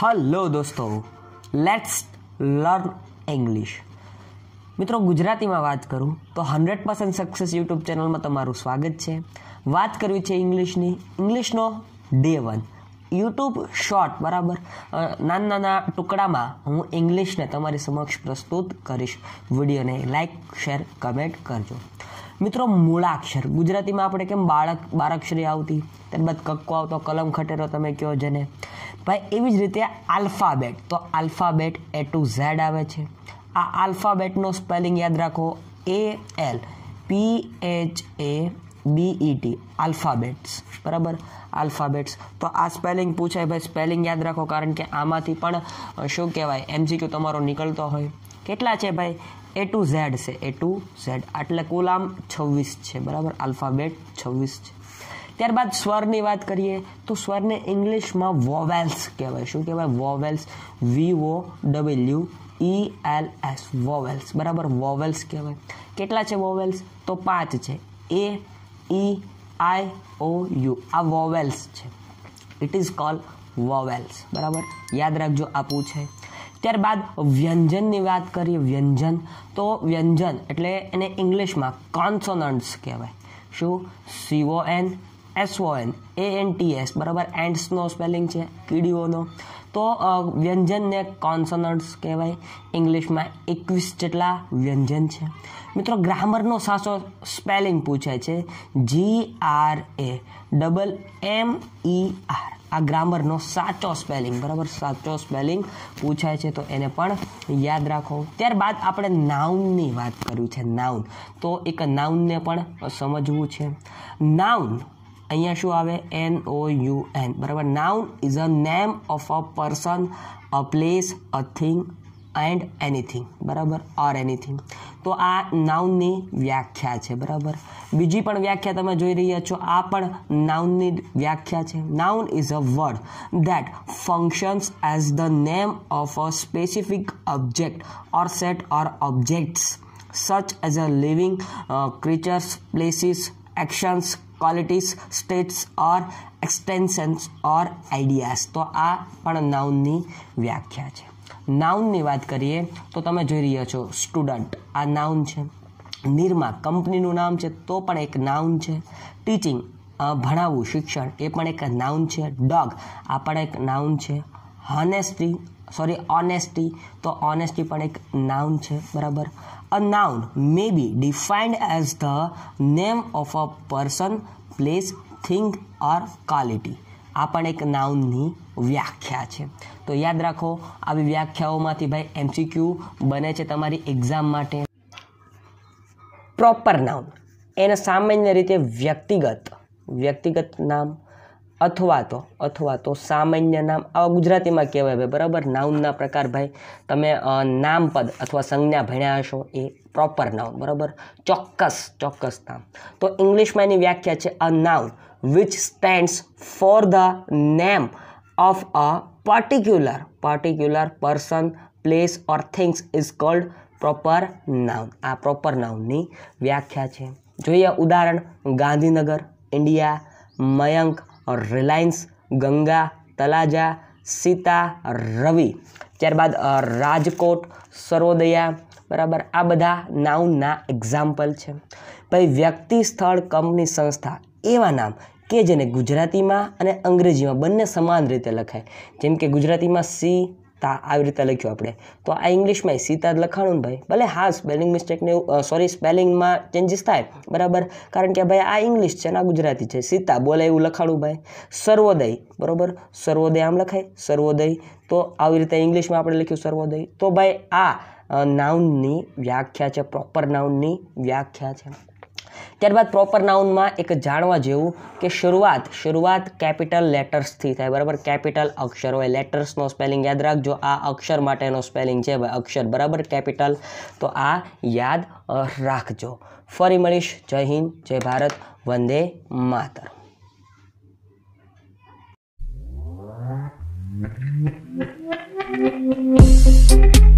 Hello દોસ્તો let's learn English મિત્રો ગુજરાતીમાં વાત કરું તો હન્ડ્રેડ પર્સન્ટ સક્સેસ યુટ્યુબ ચેનલમાં તમારું સ્વાગત છે વાત કરવી છે ઇંગ્લિશની ઇંગ્લિશનો ડે વન યુટ્યુબ શોર્ટ બરાબર નાના નાના ટુકડામાં હું ઇંગ્લિશને તમારી સમક્ષ પ્રસ્તુત કરીશ વિડીયોને લાઇક શેર કમેન્ટ કરજો મિત્રો મૂળાક્ષર ગુજરાતીમાં આપણે કેમ બાળક બારાક્ષરી આવતી ત્યારબાદ કક્કો આવતો કલમ ખટેરો તમે કહો જેને ભાઈ એવી જ રીતે આલ્ફાબેટ તો આલ્ફાબેટ એ ટુ ઝેડ આવે છે આ આલ્ફાબેટનો સ્પેલિંગ યાદ રાખો A L P H A B E T alphabets બરાબર આલ્ફાબેટ્સ તો આ સ્પેલિંગ પૂછાય ભાઈ સ્પેલિંગ યાદ રાખો કારણ કે આમાંથી પણ શું કહેવાય એમસીક્યુ તમારો નીકળતો હોય કેટલા છે ભાઈ એ ટુ ઝેડ છે એ ટુ ઝેડ એટલે કુલ આમ છવ્વીસ છે બરાબર આલ્ફાબેટ છવ્વીસ છે ત્યારબાદ સ્વરની વાત કરીએ તો સ્વરને ઇંગ્લિશમાં વોવેલ્સ કહેવાય શું કહેવાય vowels V O W E L S vowels બરાબર વોવેલ્સ કહેવાય કેટલા છે વોવેલ્સ તો પાંચ છે A E I O U આ વોવેલ્સ છે ઇટ ઇઝ કોલ વોવેલ્સ બરાબર યાદ રાખજો આ છે ત્યારબાદ વ્યંજનની વાત કરીએ વ્યંજન તો વ્યંજન એટલે એને ઇંગ્લિશમાં કોન્સોનન્ટ્સ કહેવાય શું C O N S O N A N T S બરાબર એન્ડ્સનો સ્પેલિંગ છે કીડીઓનો તો વ્યંજનને કોન્સનન્ટ્સ કહેવાય ઇંગ્લિશમાં એકવીસ જેટલા વ્યંજન છે મિત્રો ગ્રામરનો સાચો સ્પેલિંગ પૂછે છે G R A double M E R આ ગ્રામરનો સાચો સ્પેલિંગ બરાબર સાચો સ્પેલિંગ પૂછાય છે તો એને પણ યાદ રાખો ત્યારબાદ આપણે નાઉનની વાત કરવી છે નાઉન તો એક નાઉનને પણ સમજવું છે નાઉન અહીંયા શું આવે એન ઓ યુ એન બરાબર noun is a name of a person a place a thing and anything બરાબર ઓર એનીથિંગ તો આ નાઉનની વ્યાખ્યા છે બરાબર બીજી પણ વ્યાખ્યા તમે જોઈ રહ્યા છો આ પણ નાઉનની વ્યાખ્યા છે noun is a word that functions as the name of a specific object or set or objects such as a living creatures places actions qualities states or extensions or ideas તો આ પણ નાઉનની વ્યાખ્યા છે નાઉનની વાત કરીએ તો તમે જોઈ રહ્યા છો સ્ટુડન્ટ આ નાઉન છે નિરમા કંપનીનું નામ છે તો પણ એક નાઉન છે ટીચિંગ ભણાવવું શિક્ષણ એ પણ એક નાઉન છે ડોગ આ પણ એક નાઉન છે હનેસ્ટી સોરી ઓનેસ્ટી તો ઓનેસ્ટી પણ એક નાઉન છે બરાબર a noun may be defined as the name of a person place thing or quality આ પણ એક નાઉનની વ્યાખ્યા છે તો યાદ રાખો આવી વ્યાખ્યાઓમાંથી ભાઈ એમસીક્યુ બને છે તમારી એક્ઝામ માટે પ્રોપર નાઉન એને સામાન્ય રીતે વ્યક્તિગત વ્યક્તિગત નામ અથવા તો અથવા તો સામાન્ય નામ આવા ગુજરાતીમાં કહેવાય ભાઈ બરાબર નાઉનના પ્રકાર ભાઈ તમે નામપદ અથવા સંજ્ઞા ભણ્યા હશો એ પ્રોપર નાઉન બરાબર ચોક્કસ ચોક્કસ નામ તો ઇંગ્લિશમાં એની વ્યાખ્યા છે a noun which stands for the name of a particular particular person place or things is called proper noun આ પ્રોપર નાઉનની વ્યાખ્યા છે જોઈએ ઉદાહરણ ગાંધીનગર ઇન્ડિયા મયંક और रिलायंस ગંગા તલાજા સીતા રવિ ત્યારબાદ રાજકોટ સર્વોદયા બરાબર આ બધા ના એક્ઝામ્પલ છે પછી વ્યક્તિ સ્થળ કંપની સંસ્થા એવા નામ કે જેને ગુજરાતીમાં અને અંગ્રેજીમાં બંને સમાન રીતે લખાય જેમ કે ગુજરાતીમાં સી તા આવી રીતે લખ્યું આપણે તો આ ઇંગ્લિશમાં સીતા લખાણું ભાઈ ભલે હા સ્પેલિંગ મિસ્ટેકને સોરી સ્પેલિંગમાં ચેન્જીસ થાય બરાબર કારણ કે ભાઈ આ ઇંગ્લિશ છે ને આ ગુજરાતી છે સીતા બોલે એવું લખાણું ભાઈ સર્વોદય બરાબર સર્વોદય આમ લખાય સર્વોદય તો આવી રીતે ઇંગ્લિશમાં આપણે લખ્યું સર્વોદય તો ભાઈ આ નાઉનની વ્યાખ્યા છે પ્રોપર નાઉનની વ્યાખ્યા છે ત્યારબાદ પ્રોપર નાઉનમાં એક જાણવા જેવું કે શરૂઆત શરૂઆત કેપિટલ લેટર્સથી થાય બરાબર કેપિટલ અક્ષર હોય લેટર્સનો સ્પેલિંગ યાદ રાખજો આ અક્ષર માટેનો સ્પેલિંગ છે અક્ષર બરાબર કેપિટલ તો આ યાદ રાખજો ફરી મળીશ જય હિન્દ જય ભારત વંદે માતરમ Thank you.